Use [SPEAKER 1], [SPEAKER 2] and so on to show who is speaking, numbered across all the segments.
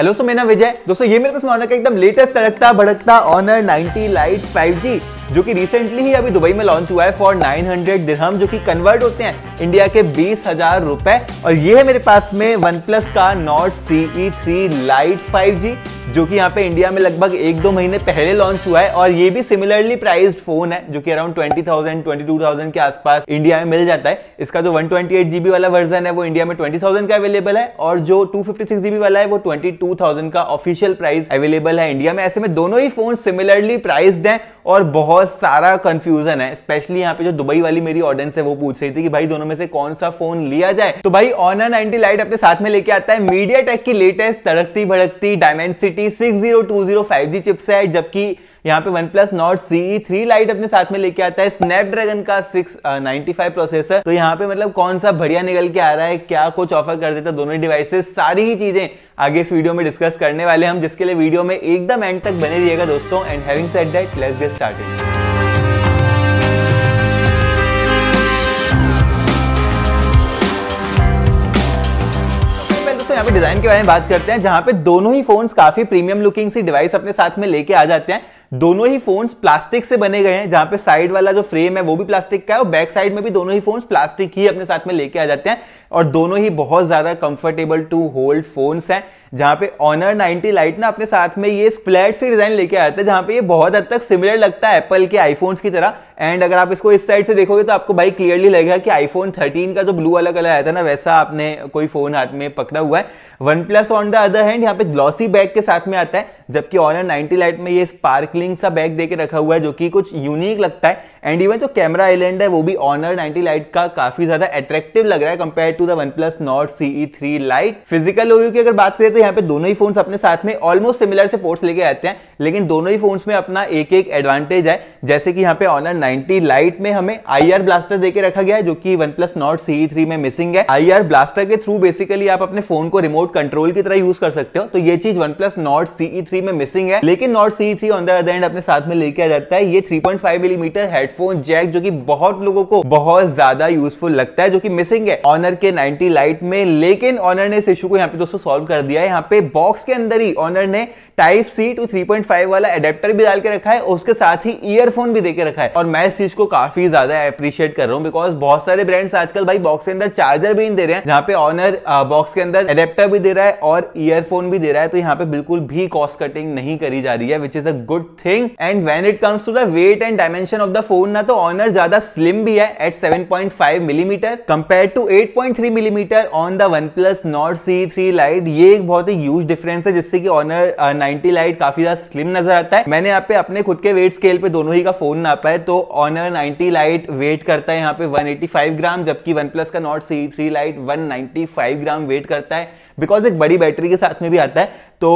[SPEAKER 1] hello सो मेरा विजय दोस्तों ये मेरे पास ऑनर का एकदम लेटेस्ट तड़कता भड़कता ऑनर 90 लाइट 5G जो कि रिसेंटली ही अभी दुबई में लॉन्च हुआ है फॉर 900 दिरहम जो कि कन्वर्ट होते हैं इंडिया के बीस हजार रुपए और ये है मेरे पास में वन प्लस का Nord CE three lite five जो कि यहाँ पे इंडिया में लगभग एक दो महीने पहले लॉन्च हुआ है और ये भी सिमिलरली प्राइज फोन है जो कि around twenty twenty thousand two thousand के आसपास इंडिया में मिल जाता है इसका जो वन ट्वेंटी एट जीबी वाला वर्जन है वो इंडिया में ट्वेंटी थाउजेंड का अवेलेबल है और जो टू फिफ्टी सिक्स जीबी वाला है वो ट्वेंटी टू थाउजेंड का ऑफिशियल प्राइस अवेलेबल है इंडिया में ऐसे में दोनों ही फोन सिमिलरली प्राइज है और बहुत बहुत सारा कंफ्यूजन है स्पेशली यहाँ पे जो दुबई वाली मेरी ऑडियंस है वो पूछ रही थी कि भाई दोनों में से कौन सा फोन लिया जाए तो भाई ऑनर नाइनटी लाइट अपने साथ में लेके आता है मीडिया टेक की लेटेस्ट तड़कती भड़कती Dimensity six zero two zero five G chips है जबकि यहाँ पे OnePlus Nord C three lite अपने साथ में लेके आता है स्नैपड्रैगन का सिक्स नाइनटी फाइव प्रोसेसर तो यहाँ पे मतलब कौन सा बढ़िया निकल के आ रहा है क्या कुछ ऑफर कर देता दोनों डिवाइसेस सारी ही चीजें आगे इस वीडियो में डिस्कस करने वाले हम जिसके लिए वीडियो में एकदम एंड तक बने रहिएगा दोस्तों and having set that let's get started यहाँ पे डिजाइन के बारे में बात करते हैं जहां पे दोनों ही फोन्स काफी प्रीमियम लुकिंग सी डिवाइस अपने साथ में लेके आ जाते हैं दोनों ही फोन्स प्लास्टिक से बने गए हैं जहां पे साइड वाला जो फ्रेम है वो भी प्लास्टिक का है और बैक साइड में भी दोनों ही फोन्स प्लास्टिक ही अपने साथ में लेके आ जाते हैं और दोनों ही बहुत ज्यादा कंफर्टेबल टू होल्ड फोन्स हैं जहां पे ऑनर 90 लाइट ना अपने साथ में ये फ्लैट से डिजाइन लेके आते हैं जहां पे ये बहुत हद तक सिमिलर लगता है एप्पल के आईफोन्स की तरह एंड अगर आप इसको इस साइड से देखोगे तो आपको भाई क्लियरली लगेगा कि आईफोन 13 का जो ब्लू वाला कलर आया था ना वैसा आपने कोई फोन हाथ में पकड़ा हुआ है OnePlus on the other hand यहाँ पे ग्लॉसी बैग के साथ में आता है जबकि ऑनर 90 लाइट में ये स्पार्कलिंग सा बैग देके रखा हुआ है जो कि कुछ यूनिक लगता है एंड इवन जो कैमरा आइलैंड है वो भी ऑनर 90 लाइट का काफी ज्यादा अट्रैक्टिव लग रहा है compare to the OnePlus Nord CE three lite physical ओयू की अगर बात करें तो यहाँ पे दोनों ही फोन अपने साथ में ऑलमोस्ट सिमिलर से पोर्ट्स लेके आते हैं लेकिन दोनों ही फोन में अपना एक एक एडवांटेज है जैसे कि यहाँ पे ऑनर नाइनटी लाइट में हमें आई आर ब्लास्टर देके रखा गया है जो कि OnePlus Nord C three में मिसिंग है आई आर ब्लास्टर के थ्रू बेसिकली आप अपने फोन को रिमोट कंट्रोल की तरह यूज कर सकते हो तो ये चीज OnePlus Nord C three में मिसिंग है लेकिन Nord C three on the other end अपने साथ में लेके आ जाता है ये three point five millimetre headphone jack जो की बहुत लोगों को बहुत ज्यादा यूजफुल लगता है जो की मिसिंग है ऑनर के नाइनटी लाइट में लेकिन ऑनर ने इस इशू को यहाँ पे दोस्तों सोल्व कर दिया है यहाँ पे बॉक्स के अंदर ही ऑनर ने टाइप सी टू 3.5 वाला एडेप्टर भी डाल के रखा है उसके साथ ही ईयरफोन भी देके रखा है और मैं इस चीज को काफी ज्यादा अप्रिशिएट कर रहा हूँ बिकॉज बहुत सारे ब्रांड्स आजकल भाई बॉक्स के अंदर चार्जर भी नहीं दे रहे हैं जहाँ पे ऑनर बॉक्स के अंदर एडेप्टर भी दे रहा है और ईयरफोन भी दे रहा है तो यहाँ पे बिल्कुल भी कॉस्ट कटिंग नहीं करी जा रही है which is a good thing and when it comes to the weight and dimension of the phone ना तो ऑनर ज्यादा स्लिम भी है eight five millimetre compare to three millimetre on the OnePlus Nord C three lite ये एक बहुत ही huge difference है जिससे कि ऑनर नाइनटी लाइट काफी ज्यादा स्लिम नजर आता है मैंने यहाँ पे अपने खुद के वेट स्केल पे दोनों ही का फोन नापा है तो ऑनर 90 लाइट वेट करता है यहाँ पे 185 ग्राम जबकि वन प्लस का Nord C three lite one gram weight करता है बिकॉज एक बड़ी बैटरी के साथ में भी आता है तो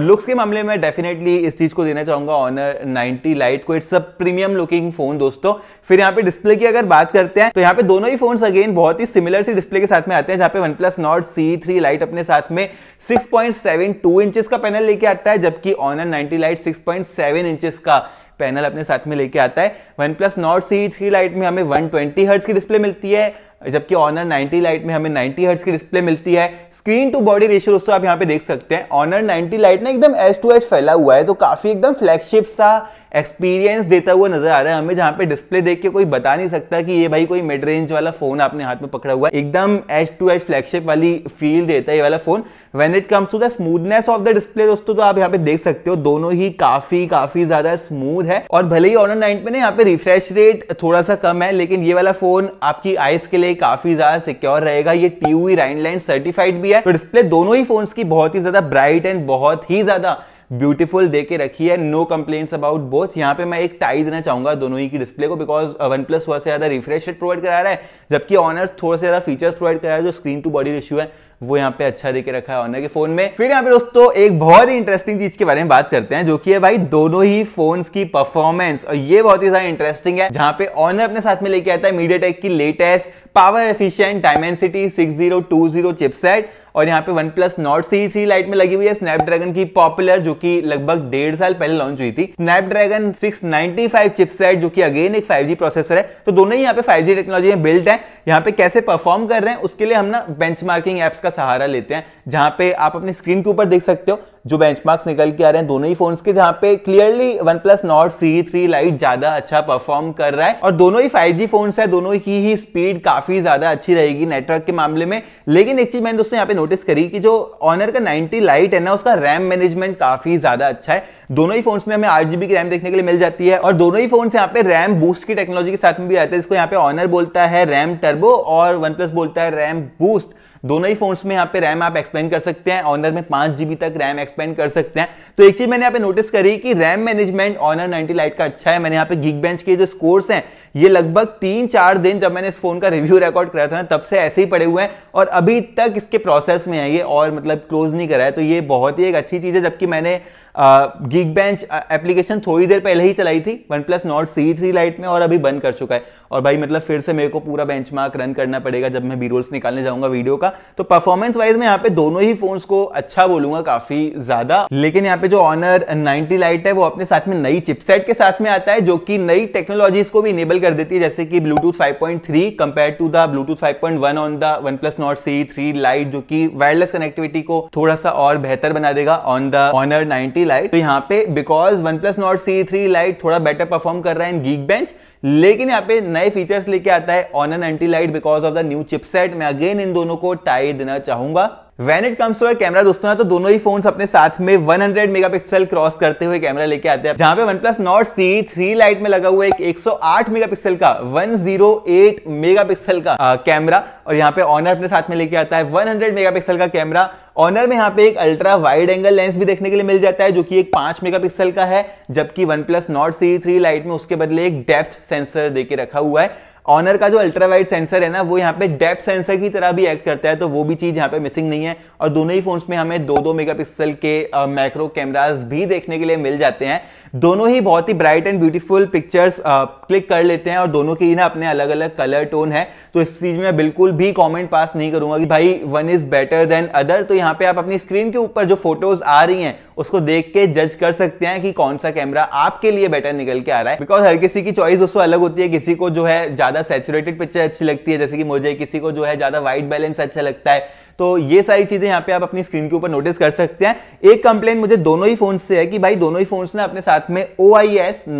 [SPEAKER 1] लुक्स uh, के मामले में डेफिनेटली इस चीज को देना चाहूंगा ऑनर 90 लाइट को it's a premium looking phone दोस्तों फिर यहाँ पे डिस्प्ले की अगर बात करते हैं तो यहाँ पे दोनों ही फोन अगेन बहुत ही सिमिलर सी डिस्प्ले के साथ में आते हैं जहाँ पे OnePlus Nord C three lite अपने साथ में six point seven two inches का पैनल लेके आता है जबकि Honor ninety lite six point seven inches का पैनल अपने साथ में लेके आता है OnePlus Nord C three lite में हमें 120 हर्ट्स की डिस्प्ले मिलती है जबकि ऑनर 90 लाइट में हमें 90 हर्ट्स की डिस्प्ले मिलती है स्क्रीन टू बॉडी रेशियो दोस्तों आप यहाँ पे देख सकते हैं ऑनर 90 लाइट ना एकदम एस टू एच फैला हुआ है तो काफी एकदम फ्लैगशिप सा एक्सपीरियंस देता हुआ नजर आ रहा है हमें जहाँ पे डिस्प्ले देख के कोई बता नहीं सकता कि ये भाई कोई मिड रेंज वाला फोन आपने हाथ में पकड़ा हुआ है एकदम एच टू एच फ्लैगशिप वाली फील देता है ये वाला phone when it comes to the smoothness of the display दोस्तों तो आप यहाँ पे देख सकते हो दोनों ही काफी काफी ज्यादा स्मूथ है और भले ही ऑनर नाइन पे ना यहाँ पे रिफ्रेश रेट थोड़ा सा कम है लेकिन ये वाला फोन आपकी आइस के लिए लिए काफी ज्यादा सिक्योर रहेगा ये टीयू राइनलाइन सर्टिफाइड भी है तो डिस्प्ले दोनों ही फोन्स की बहुत ही ज्यादा ब्राइट एंड बहुत ही ज्यादा ब्यूटीफुल देके रखी है नो कंप्लेन्ट्स अबाउट बोथ यहाँ पे मैं एक टाई देना चाहूंगा दोनों ही की डिस्प्ले को बिकॉज वन प्लस हुआ से ज्यादा रिफ्रेश रेट प्रोवाइड करा रहा है जबकि ऑनर्स थोड़ा से ज्यादा फीचर्स प्रोवाइड करा रहा है जो स्क्रीन टू बॉडी रिश्यू है वो यहाँ पे अच्छा देके रखा है ऑनर के फोन में फिर यहाँ पे दोस्तों एक बहुत ही इंटरेस्टिंग चीज के बारे में बात करते हैं जो कि है भाई दोनों ही फोन की परफॉर्मेंस और ये बहुत ही ज्यादा इंटरेस्टिंग है जहां पे ऑनर अपने साथ में लेके आता है मीडिया की latest power efficient Dimensity zero chipset और यहाँ पे OnePlus Nord C three lite में लगी हुई है स्नैपड्रैगन की पॉपुलर जो कि लगभग डेढ़ साल पहले लॉन्च हुई थी स्नैपड्रैगन 695 चिपसेट जो कि अगेन एक 5G प्रोसेसर है तो दोनों ही यहाँ पे 5G टेक्नोलॉजी में बिल्ट है यहाँ पे कैसे परफॉर्म कर रहे हैं उसके लिए हम ना बेंचमार्किंग एप्स का सहारा लेते हैं जहां पे आप अपने स्क्रीन के ऊपर देख सकते हो जो बेंचमार्क्स निकल के आ रहे हैं दोनों ही फोन्स के जहां पे clearly OnePlus Nord C three lite ज्यादा अच्छा परफॉर्म कर रहा है और दोनों ही फाइव जी फोन है दोनों की ही स्पीड काफी ज्यादा अच्छी रहेगी नेटवर्क के मामले में लेकिन एक चीज मैंने दोस्तों यहाँ पे नोटिस करी कि जो ऑनर का नाइनटी लाइट है ना उसका रैम मैनेजमेंट काफी ज्यादा अच्छा है दोनों ही फोन में हमें आठ की रैम देखने के लिए मिल जाती है और दोनों ही फोन यहाँ पे रैम बूस्ट की टेक्नोलॉजी के साथ में भी आते हैं जिसको यहाँ पे ऑनर बोलता है रैम टर्बो और वन बोलता है रैम बूस्ट दोनों ही फोन्स में यहाँ पे रैम आप एक्सपेंड कर सकते हैं ऑनर में पांच जीबी तक रैम एक्सपेंड कर सकते हैं तो एक चीज मैंने यहाँ पे नोटिस करी कि RAM management Honor ninety lite का अच्छा है मैंने यहाँ पे गिग बेंच के जो स्कोर्स हैं ये लगभग तीन चार दिन जब मैंने इस फोन का रिव्यू रिकॉर्ड कराया था ना तब से ऐसे ही पड़े हुए हैं और अभी तक इसके प्रोसेस में है ये और मतलब क्लोज नहीं करा है तो ये बहुत ही एक अच्छी चीज़ है जबकि मैंने गिग बेंच एप्लीकेशन थोड़ी देर पहले ही चलाई थी OnePlus Nord C three lite में और अभी बंद कर चुका है और भाई मतलब फिर से मेरे को पूरा बेंच रन करना पड़ेगा जब मैं बी रोल्स निकालने जाऊंगा वीडियो का तो परफॉर्मेंस वाइज में यहाँ पे दोनों ही फोन को अच्छा बोलूंगा काफी ज्यादा लेकिन यहाँ पे जो ऑनर 90 लाइट है वो अपने साथ में नई चिपसेट के साथ में आता है जो कि नई टेक्नोलॉजीज को भी इनेबल कर देती है जैसे कि Bluetooth 5.3 compare to the Bluetooth 5.1 on the OnePlus Nord C three lite जो कि वायरलेस कनेक्टिविटी को थोड़ा सा और बेहतर बना देगा on the Honor ninety lite तो यहाँ पे because OnePlus Nord C three lite थोड़ा बेटर परफॉर्म कर रहा है इन गीक बेंच लेकिन यहाँ पे नए फीचर्स लेके आता है on an anti lite because of the new chipset मैं अगेन इन दोनों को टाई देना चाहूंगा when it comes to camera दोस्तों तो दोनों ही फोन्स अपने साथ में 100 मेगापिक्सल क्रॉस करते हुए कैमरा लेके आते हैं जहां पे OnePlus Nord C three lite में लगा हुआ एक 108 मेगापिक्सल का 108 मेगापिक्सल का कैमरा और यहाँ पे ऑनर अपने साथ में लेके आता है 100 मेगापिक्सल का कैमरा ऑनर में यहाँ पे एक अल्ट्रा वाइड एंगल लेंस भी देखने के लिए मिल जाता है जो कि एक पांच मेगापिक्सल का है जबकि OnePlus Nord C three lite में उसके बदले एक डेप्थ सेंसर देके रखा हुआ है ऑनर का जो अल्ट्रावाइड सेंसर है ना वो यहाँ पे डेप्थ सेंसर की तरह भी एक्ट करता है तो वो भी चीज़ यहाँ पे मिसिंग नहीं है और दोनों ही फोन्स में हमें दो दो मेगापिक्सल के मैक्रो कैमराज भी देखने के लिए मिल जाते हैं दोनों ही बहुत ही bright and beautiful pictures click कर लेते हैं और दोनों के ही ना अपने अलग अलग कलर टोन है तो इस चीज़ में बिल्कुल भी कॉमेंट पास नहीं करूंगा कि भाई one is better than other तो यहाँ पे आप अपनी स्क्रीन के ऊपर जो फोटोज आ रही हैं उसको देख के जज कर सकते हैं कि कौन सा कैमरा आपके लिए बेटर निकल के आ रहा है बिकॉज हर किसी की चॉइस दोस्तों अलग होती है किसी को जो है ज़्यादा ज़्यादा सेचुरेटेड पिक्चर अच्छी लगती है जैसे कि मुझे किसी को जो है ज़्यादा व्हाइट बैलेंस अच्छा लगता है तो ये सारी चीज़ें यहाँ पे आप अपनी स्क्रीन के ऊपर नोटिस कर सकते हैं एक कंप्लेन मुझे दोनों ही फोन से है कि भाई दोनों ही फोन ना अपने साथ में ओ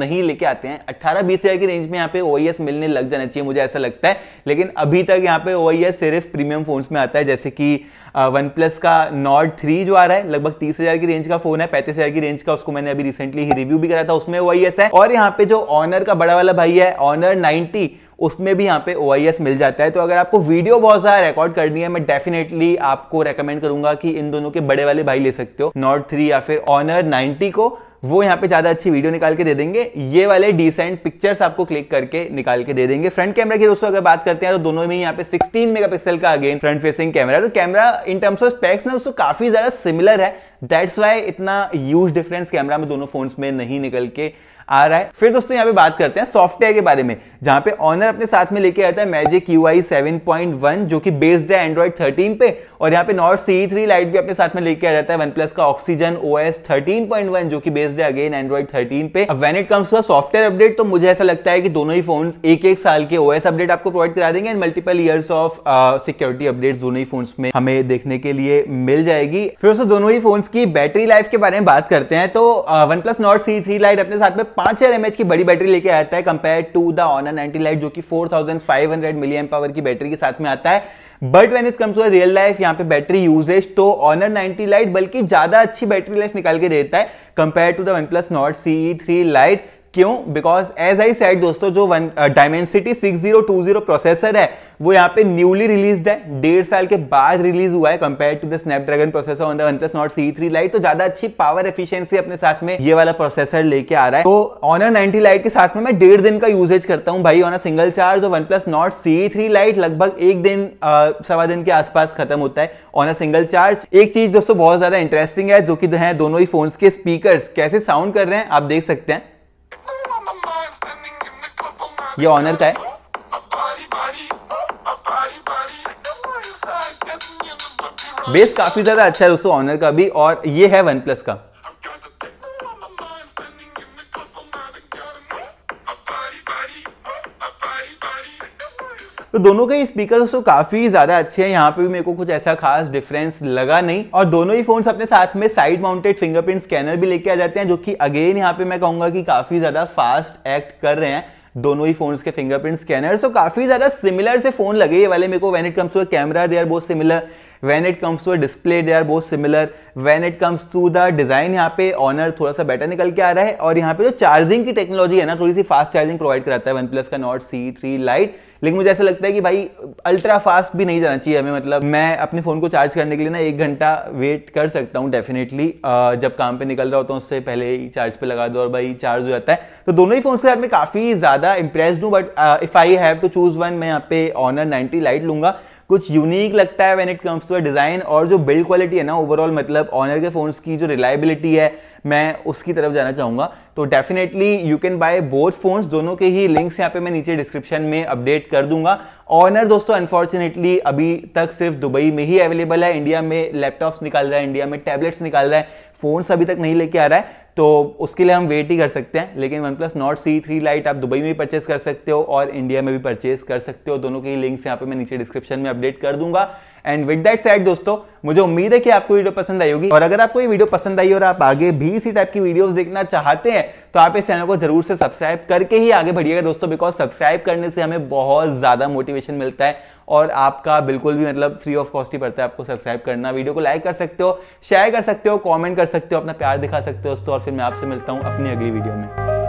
[SPEAKER 1] नहीं लेके आते हैं अट्ठारह बीस हजार की रेंज में यहाँ पे ओ मिलने लग जाना चाहिए मुझे ऐसा लगता है लेकिन अभी तक यहाँ पे ओ सिर्फ प्रीमियम फोन में आता है जैसे कि वन प्लस का नॉट थ्री जो आ रहा है लगभग तीस हजार की रेंज का फोन है पैंतीस हजार की रेंज का उसको मैंने अभी रिसेंटली ही रिव्यू भी करा था उसमें ओ है और यहाँ पे जो ऑनर का बड़ा वाला भाई है ऑनर नाइनटी उसमें भी यहाँ पे ओ मिल जाता है तो अगर आपको वीडियो बहुत ज़्यादा रिकॉर्ड करनी है मैं डेफिनेटली आपको रेकमेंड करूंगा कि इन दोनों के बड़े वाले भाई ले सकते हो नॉट थ्री या फिर ऑनर नाइनटी को वो यहाँ पे ज़्यादा अच्छी वीडियो निकाल के दे देंगे ये वाले डिसेंट पिक्चर्स आपको क्लिक करके निकाल के दे देंगे फ्रंट कैमरा की दोस्तों अगर बात करते हैं तो दोनों में यहाँ पे 16 मेगापिक्सल का अगेन फ्रंट फेसिंग कैमरा तो camera in terms of specs ना दोस्तों काफ़ी ज़्यादा सिमिलर है दैट्स वाई इतना यूज डिफरेंस कैमरा में दोनों फोन में नहीं निकल के आ रहा है फिर दोस्तों यहाँ पे बात करते हैं सॉफ्टवेयर के बारे में जहां पे ऑनर अपने साथ में लेके आता है मैजिक यू आई जो कि बेस्ड है एंड्रॉइड थर्टीन पे और यहाँ पे नॉर्थ सी थ्री लाइट भी अपने साथ में लेके आ जाता है वन का ऑक्सीजन ओ एस जो कि बेस्ड है अगेन एंड्रॉइड थर्टीन पे when it comes to software update तो मुझे ऐसा लगता है कि दोनों ही फोन एक एक साल के ओ अपडेट आपको प्रोवाइड करा देंगे and multiple years of security update दोनों ही फोन में हमें देखने के लिए मिल जाएगी फिर दोस्तों दोनों ही फोन की बैटरी लाइफ के बारे में बात करते हैं तो OnePlus Nord C three lite अपने साथ में पांच हजार एमएच की बड़ी बैटरी लेके आता है compare to the Honor ninety lite जो कि four thousand five hundred million power की बैटरी के साथ में आता है but when it comes real life यहाँ पे बैटरी यूजेज तो ऑनर नाइनटी लाइट बल्कि ज्यादा अच्छी बैटरी लाइफ निकाल के देता है compare to the OnePlus Nord C three lite क्यों बिकॉज एज आई सेड दोस्तों जो one Dimensity six zero two zero processor है वो यहाँ पे न्यूली रिलीज है डेढ़ साल के बाद रिलीज हुआ है compare to the Snapdragon processor on the OnePlus Nord C three lite तो ज्यादा अच्छी पावर एफिशिएंसी अपने साथ में ये वाला प्रोसेसर लेके आ रहा है तो ऑनर नाइनटी लाइट के साथ में मैं डेढ़ दिन का यूजेज करता हूँ भाई ऑन सिंगल चार्ज और OnePlus Nord C three lite लगभग एक दिन uh, सवा दिन के आसपास खत्म होता है ऑन अ सिंगल चार्ज एक चीज दोस्तों बहुत ज्यादा इंटरेस्टिंग है जो कि है दोनों ही फोन के स्पीकर कैसे साउंड कर रहे हैं आप देख सकते हैं ये ऑनर का है बेस काफी ज्यादा अच्छा है दोस्तों ऑनर का भी और ये है वन प्लस का तो दोनों के स्पीकर दोस्तों काफी ज्यादा अच्छे हैं यहाँ पे भी मेरे को कुछ ऐसा खास डिफरेंस लगा नहीं और दोनों ही फोन्स अपने साथ में साइड माउंटेड फिंगरप्रिंट स्कैनर भी लेके आ जाते हैं जो कि अगेन यहाँ पे मैं कहूंगा कि काफी ज्यादा फास्ट एक्ट कर रहे हैं दोनों ही फोन्स के फिंगरप्रिंट स्कैनर सो काफी ज्यादा सिमिलर से फोन लगे ये वाले मेरे को when it comes to camera they are बहुत similar when it comes to a display they are बहुत similar when it comes to the design यहाँ पे ऑनर थोड़ा सा बेटर निकल के आ रहा है और यहाँ पे जो चार्जिंग की टेक्नोलॉजी है ना थोड़ी सी फास्ट चार्जिंग प्रोवाइड कराता है वन प्लस का नॉट सी थ्री लाइट लेकिन मुझे ऐसा लगता है कि भाई अल्ट्रा फास्ट भी नहीं जाना चाहिए हमें मतलब मैं अपने फ़ोन को चार्ज करने के लिए ना एक घंटा वेट कर सकता हूँ डेफिनेटली जब काम पे निकल रहा होता हूँ उससे पहले ही चार्ज पे लगा दो और भाई चार्ज हो जाता है तो दोनों ही फ़ोन के साथ में काफ़ी ज़्यादा इंप्रेस्ड हूँ but if I have to choose one मैं यहाँ पे ऑनर नाइनटी लाइट लूंगा कुछ यूनिक लगता है when it comes to design और जो बिल्ड क्वालिटी है ना ओवरऑल मतलब ऑनर के फ़ोन्स की जो रिलायबिलिटी है मैं उसकी तरफ जाना चाहूंगा तो definitely you can buy both phones दोनों के ही लिंक्स यहाँ पे मैं नीचे डिस्क्रिप्शन में अपडेट कर दूंगा ऑनर दोस्तों अनफॉर्चुनेटली अभी तक सिर्फ दुबई में ही अवेलेबल है इंडिया में लैपटॉप्स निकाल रहा है इंडिया में टैबलेट्स निकाल रहा है फोन्स अभी तक नहीं लेके आ रहा है तो उसके लिए हम वेट ही कर सकते हैं लेकिन OnePlus Nord C three lite आप दुबई में भी परचेस कर सकते हो और इंडिया में भी परचेस कर सकते हो दोनों के लिंक्स यहाँ पे मैं नीचे डिस्क्रिप्शन में अपडेट कर दूंगा एंड विद दैट साइड दोस्तों मुझे उम्मीद है कि आपको वीडियो पसंद आई होगी और अगर आपको ये वीडियो पसंद आई और आप आगे भी इसी टाइप की वीडियोस देखना चाहते हैं तो आप इस चैनल को जरूर से सब्सक्राइब करके ही आगे बढ़िएगा दोस्तों बिकॉज सब्सक्राइब करने से हमें बहुत ज़्यादा मोटिवेशन मिलता है और आपका बिल्कुल भी मतलब फ्री ऑफ कॉस्ट ही पड़ता है आपको सब्सक्राइब करना वीडियो को लाइक कर सकते हो शेयर कर सकते हो कॉमेंट कर सकते हो अपना प्यार दिखा सकते हो दोस्तों और फिर मैं आपसे मिलता हूँ अपनी अगली वीडियो में